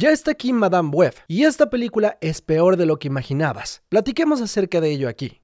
Ya está aquí Madame Web, y esta película es peor de lo que imaginabas. Platiquemos acerca de ello aquí.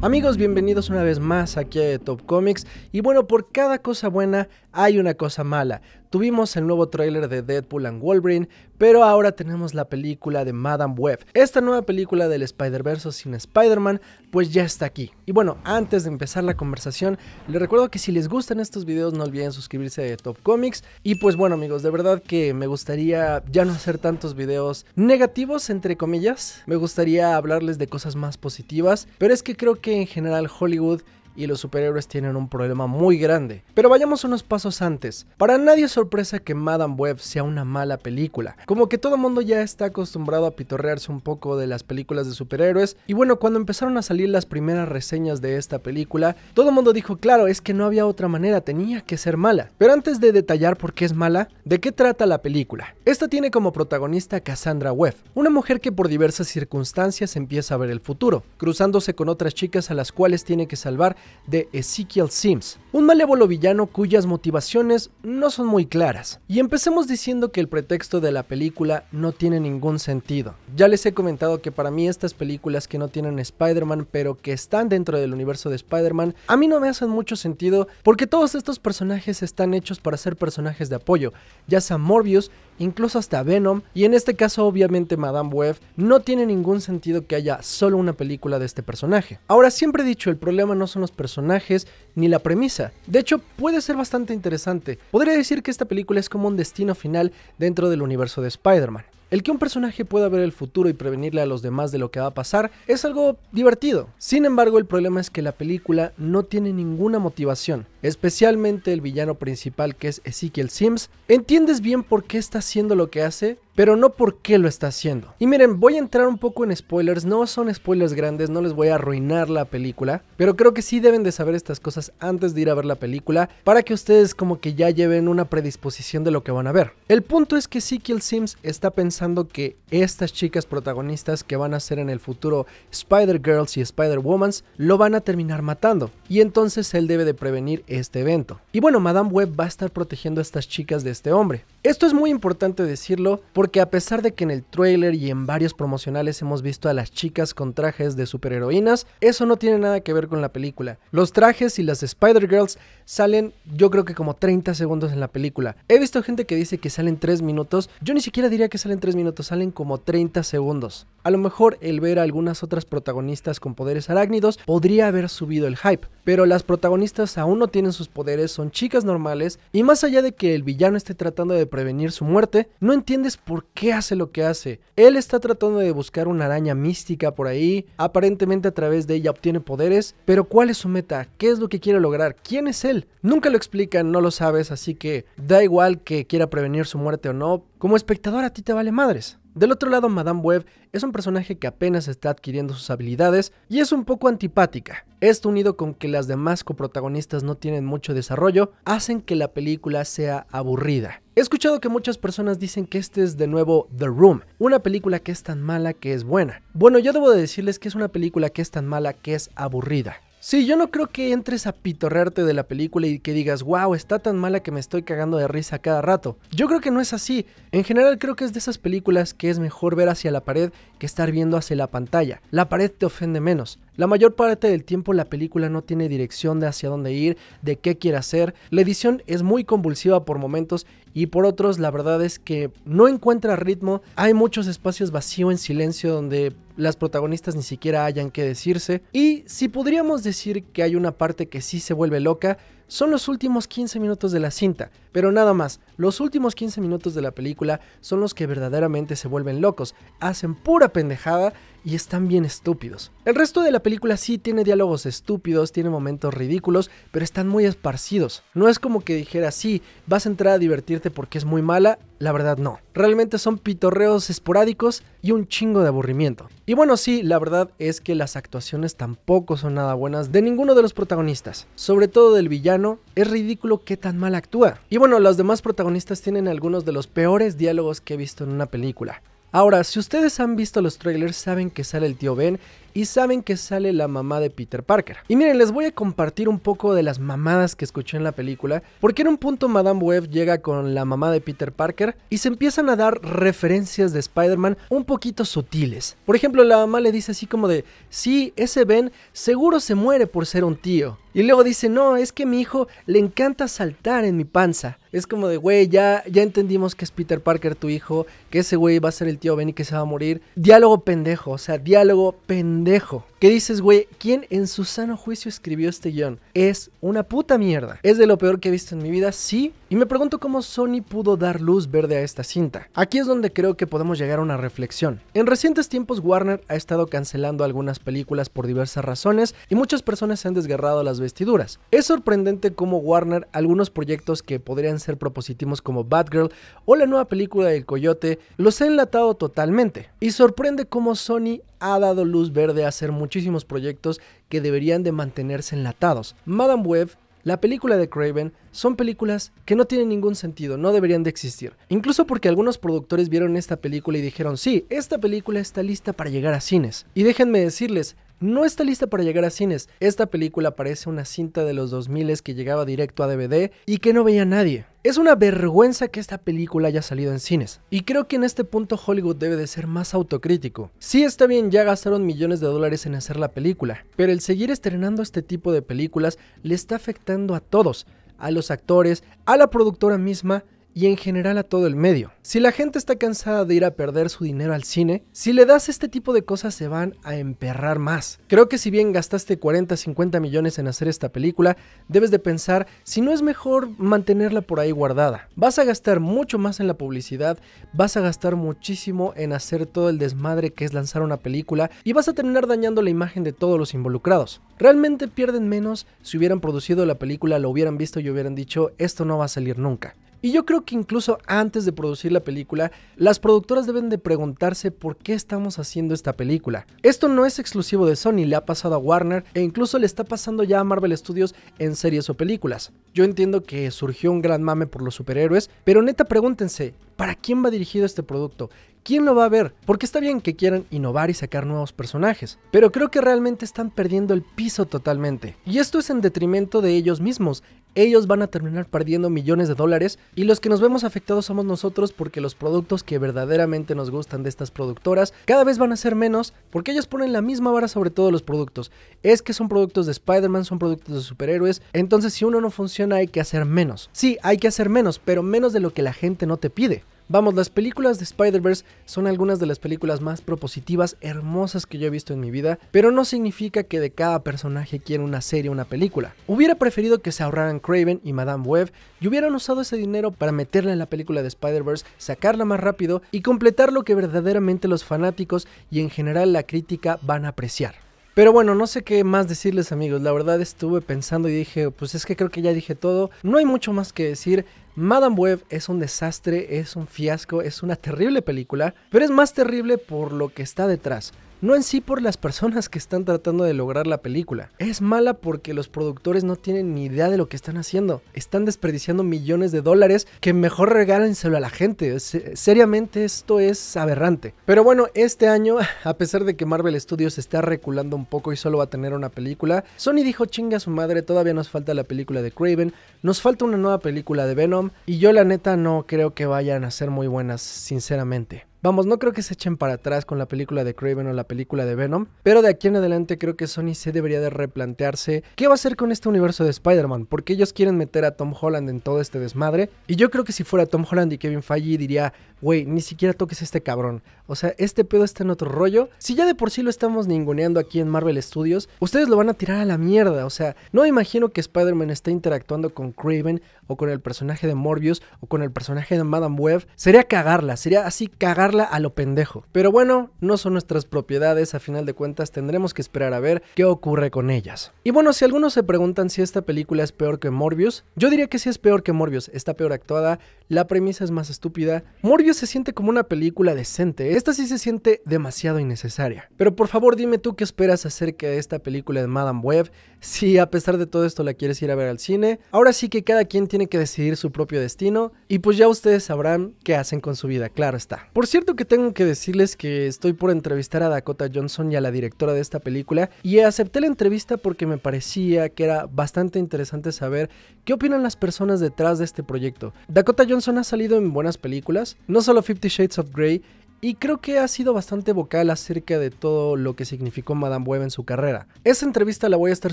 Amigos, bienvenidos una vez más aquí a Top Comics. Y bueno, por cada cosa buena hay una cosa mala. Tuvimos el nuevo tráiler de Deadpool and Wolverine, pero ahora tenemos la película de Madame Web. Esta nueva película del Spider-Verse sin Spider-Man, pues ya está aquí. Y bueno, antes de empezar la conversación, les recuerdo que si les gustan estos videos no olviden suscribirse a Top Comics. Y pues bueno amigos, de verdad que me gustaría ya no hacer tantos videos negativos, entre comillas. Me gustaría hablarles de cosas más positivas, pero es que creo que en general Hollywood y los superhéroes tienen un problema muy grande. Pero vayamos unos pasos antes. Para nadie es sorpresa que Madame Web sea una mala película. Como que todo mundo ya está acostumbrado a pitorrearse un poco de las películas de superhéroes. Y bueno, cuando empezaron a salir las primeras reseñas de esta película, todo el mundo dijo, claro, es que no había otra manera, tenía que ser mala. Pero antes de detallar por qué es mala, ¿de qué trata la película? Esta tiene como protagonista a Cassandra Webb, una mujer que por diversas circunstancias empieza a ver el futuro, cruzándose con otras chicas a las cuales tiene que salvar de Ezekiel Sims, un malévolo villano cuyas motivaciones no son muy claras. Y empecemos diciendo que el pretexto de la película no tiene ningún sentido. Ya les he comentado que para mí estas películas que no tienen Spider-Man pero que están dentro del universo de Spider-Man, a mí no me hacen mucho sentido porque todos estos personajes están hechos para ser personajes de apoyo, ya sea Morbius, incluso hasta Venom, y en este caso obviamente Madame Web, no tiene ningún sentido que haya solo una película de este personaje. Ahora, siempre he dicho, el problema no son los personajes ni la premisa, de hecho puede ser bastante interesante. Podría decir que esta película es como un destino final dentro del universo de Spider-Man. El que un personaje pueda ver el futuro y prevenirle a los demás de lo que va a pasar es algo divertido. Sin embargo, el problema es que la película no tiene ninguna motivación especialmente el villano principal que es Ezekiel Sims, entiendes bien por qué está haciendo lo que hace, pero no por qué lo está haciendo. Y miren, voy a entrar un poco en spoilers, no son spoilers grandes, no les voy a arruinar la película, pero creo que sí deben de saber estas cosas antes de ir a ver la película, para que ustedes como que ya lleven una predisposición de lo que van a ver. El punto es que Ezekiel Sims está pensando que estas chicas protagonistas que van a ser en el futuro Spider-Girls y Spider-Womans lo van a terminar matando, y entonces él debe de prevenir este evento. Y bueno, Madame Web va a estar protegiendo a estas chicas de este hombre. Esto es muy importante decirlo porque a pesar de que en el trailer y en varios promocionales hemos visto a las chicas con trajes de superheroínas, eso no tiene nada que ver con la película. Los trajes y las Spider Girls salen yo creo que como 30 segundos en la película. He visto gente que dice que salen 3 minutos, yo ni siquiera diría que salen 3 minutos, salen como 30 segundos. A lo mejor el ver a algunas otras protagonistas con poderes arácnidos podría haber subido el hype, pero las protagonistas aún no tienen sus poderes, son chicas normales, y más allá de que el villano esté tratando de prevenir su muerte, no entiendes por qué hace lo que hace. Él está tratando de buscar una araña mística por ahí, aparentemente a través de ella obtiene poderes, pero ¿cuál es su meta? ¿Qué es lo que quiere lograr? ¿Quién es él? Nunca lo explican, no lo sabes, así que da igual que quiera prevenir su muerte o no, como espectador a ti te vale madres. Del otro lado, Madame Webb es un personaje que apenas está adquiriendo sus habilidades y es un poco antipática. Esto unido con que las demás coprotagonistas no tienen mucho desarrollo, hacen que la película sea aburrida. He escuchado que muchas personas dicen que este es de nuevo The Room, una película que es tan mala que es buena. Bueno, yo debo de decirles que es una película que es tan mala que es aburrida. Sí, yo no creo que entres a pitorrearte de la película y que digas, wow, está tan mala que me estoy cagando de risa cada rato. Yo creo que no es así. En general creo que es de esas películas que es mejor ver hacia la pared que estar viendo hacia la pantalla. La pared te ofende menos. La mayor parte del tiempo la película no tiene dirección de hacia dónde ir, de qué quiere hacer, la edición es muy convulsiva por momentos y por otros la verdad es que no encuentra ritmo, hay muchos espacios vacío en silencio donde las protagonistas ni siquiera hayan que decirse y si podríamos decir que hay una parte que sí se vuelve loca, son los últimos 15 minutos de la cinta, pero nada más, los últimos 15 minutos de la película son los que verdaderamente se vuelven locos, hacen pura pendejada y están bien estúpidos. El resto de la película sí tiene diálogos estúpidos, tiene momentos ridículos, pero están muy esparcidos. No es como que dijera, sí, vas a entrar a divertirte porque es muy mala la verdad no. Realmente son pitorreos esporádicos y un chingo de aburrimiento. Y bueno, sí, la verdad es que las actuaciones tampoco son nada buenas de ninguno de los protagonistas, sobre todo del villano, es ridículo qué tan mal actúa. Y bueno, los demás protagonistas tienen algunos de los peores diálogos que he visto en una película. Ahora, si ustedes han visto los trailers, saben que sale el tío Ben y saben que sale la mamá de Peter Parker. Y miren, les voy a compartir un poco de las mamadas que escuché en la película, porque en un punto Madame Web llega con la mamá de Peter Parker y se empiezan a dar referencias de Spider-Man un poquito sutiles. Por ejemplo, la mamá le dice así como de, sí, ese Ben seguro se muere por ser un tío. Y luego dice, no, es que mi hijo le encanta saltar en mi panza. Es como de, güey, ya, ya entendimos que es Peter Parker tu hijo, que ese güey va a ser el tío Ben y que se va a morir. Diálogo pendejo, o sea, diálogo pendejo Dejo. ¿Qué dices, güey? ¿Quién en su sano juicio escribió este guión? Es una puta mierda. Es de lo peor que he visto en mi vida, sí. Y me pregunto cómo Sony pudo dar luz verde a esta cinta. Aquí es donde creo que podemos llegar a una reflexión. En recientes tiempos Warner ha estado cancelando algunas películas por diversas razones y muchas personas se han desgarrado las vestiduras. Es sorprendente cómo Warner algunos proyectos que podrían ser propositivos como Batgirl o la nueva película del Coyote los ha enlatado totalmente. Y sorprende cómo Sony ha dado luz verde a hacer muchísimos proyectos que deberían de mantenerse enlatados. Madame Web la película de Craven son películas que no tienen ningún sentido, no deberían de existir. Incluso porque algunos productores vieron esta película y dijeron, sí, esta película está lista para llegar a cines. Y déjenme decirles, no está lista para llegar a cines. Esta película parece una cinta de los 2000 que llegaba directo a DVD y que no veía nadie. Es una vergüenza que esta película haya salido en cines, y creo que en este punto Hollywood debe de ser más autocrítico. Sí está bien, ya gastaron millones de dólares en hacer la película, pero el seguir estrenando este tipo de películas le está afectando a todos, a los actores, a la productora misma y en general a todo el medio. Si la gente está cansada de ir a perder su dinero al cine, si le das este tipo de cosas se van a emperrar más. Creo que si bien gastaste 40, 50 millones en hacer esta película, debes de pensar si no es mejor mantenerla por ahí guardada. Vas a gastar mucho más en la publicidad, vas a gastar muchísimo en hacer todo el desmadre que es lanzar una película y vas a terminar dañando la imagen de todos los involucrados. Realmente pierden menos si hubieran producido la película, lo hubieran visto y hubieran dicho esto no va a salir nunca. Y yo creo que incluso antes de producir la película, las productoras deben de preguntarse por qué estamos haciendo esta película. Esto no es exclusivo de Sony, le ha pasado a Warner e incluso le está pasando ya a Marvel Studios en series o películas. Yo entiendo que surgió un gran mame por los superhéroes, pero neta pregúntense, ¿para quién va dirigido este producto? ¿quién lo va a ver? Porque está bien que quieran innovar y sacar nuevos personajes, pero creo que realmente están perdiendo el piso totalmente. Y esto es en detrimento de ellos mismos. Ellos van a terminar perdiendo millones de dólares y los que nos vemos afectados somos nosotros porque los productos que verdaderamente nos gustan de estas productoras cada vez van a ser menos porque ellos ponen la misma vara sobre todos los productos. Es que son productos de Spider-Man, son productos de superhéroes, entonces si uno no funciona hay que hacer menos. Sí, hay que hacer menos, pero menos de lo que la gente no te pide. Vamos, las películas de Spider-Verse son algunas de las películas más propositivas, hermosas que yo he visto en mi vida, pero no significa que de cada personaje quiera una serie o una película. Hubiera preferido que se ahorraran Craven y Madame Web y hubieran usado ese dinero para meterla en la película de Spider-Verse, sacarla más rápido y completar lo que verdaderamente los fanáticos y en general la crítica van a apreciar. Pero bueno, no sé qué más decirles amigos, la verdad estuve pensando y dije, pues es que creo que ya dije todo, no hay mucho más que decir, Madame Web es un desastre, es un fiasco, es una terrible película, pero es más terrible por lo que está detrás no en sí por las personas que están tratando de lograr la película. Es mala porque los productores no tienen ni idea de lo que están haciendo. Están desperdiciando millones de dólares que mejor regálenselo a la gente. seriamente esto es aberrante. Pero bueno, este año, a pesar de que Marvel Studios está reculando un poco y solo va a tener una película, Sony dijo chinga a su madre, todavía nos falta la película de Craven, nos falta una nueva película de Venom y yo la neta no creo que vayan a ser muy buenas, sinceramente. Vamos, no creo que se echen para atrás con la película de Craven o la película de Venom, pero de aquí en adelante creo que Sony se debería de replantearse qué va a hacer con este universo de Spider-Man, porque ellos quieren meter a Tom Holland en todo este desmadre, y yo creo que si fuera Tom Holland y Kevin Feige diría, güey, ni siquiera toques a este cabrón, o sea, este pedo está en otro rollo, si ya de por sí lo estamos ninguneando aquí en Marvel Studios, ustedes lo van a tirar a la mierda, o sea, no imagino que Spider-Man esté interactuando con Craven o con el personaje de Morbius o con el personaje de Madame Web, sería cagarla, sería así cagarla a lo pendejo. Pero bueno, no son nuestras propiedades, a final de cuentas tendremos que esperar a ver qué ocurre con ellas. Y bueno, si algunos se preguntan si esta película es peor que Morbius, yo diría que sí es peor que Morbius, está peor actuada, la premisa es más estúpida. Morbius se siente como una película decente, esta sí se siente demasiado innecesaria. Pero por favor dime tú qué esperas acerca de esta película de Madame Web, si a pesar de todo esto la quieres ir a ver al cine. Ahora sí que cada quien tiene que decidir su propio destino y pues ya ustedes sabrán qué hacen con su vida, claro está. Por cierto, cierto que tengo que decirles que estoy por entrevistar a Dakota Johnson y a la directora de esta película y acepté la entrevista porque me parecía que era bastante interesante saber qué opinan las personas detrás de este proyecto. Dakota Johnson ha salido en buenas películas, no solo Fifty Shades of Grey, y creo que ha sido bastante vocal acerca de todo lo que significó Madame Web en su carrera. Esa entrevista la voy a estar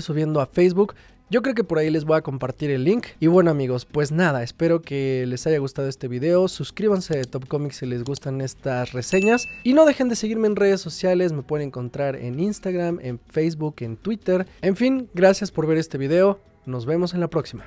subiendo a Facebook yo creo que por ahí les voy a compartir el link. Y bueno amigos, pues nada, espero que les haya gustado este video. Suscríbanse a Top Comics si les gustan estas reseñas. Y no dejen de seguirme en redes sociales, me pueden encontrar en Instagram, en Facebook, en Twitter. En fin, gracias por ver este video. Nos vemos en la próxima.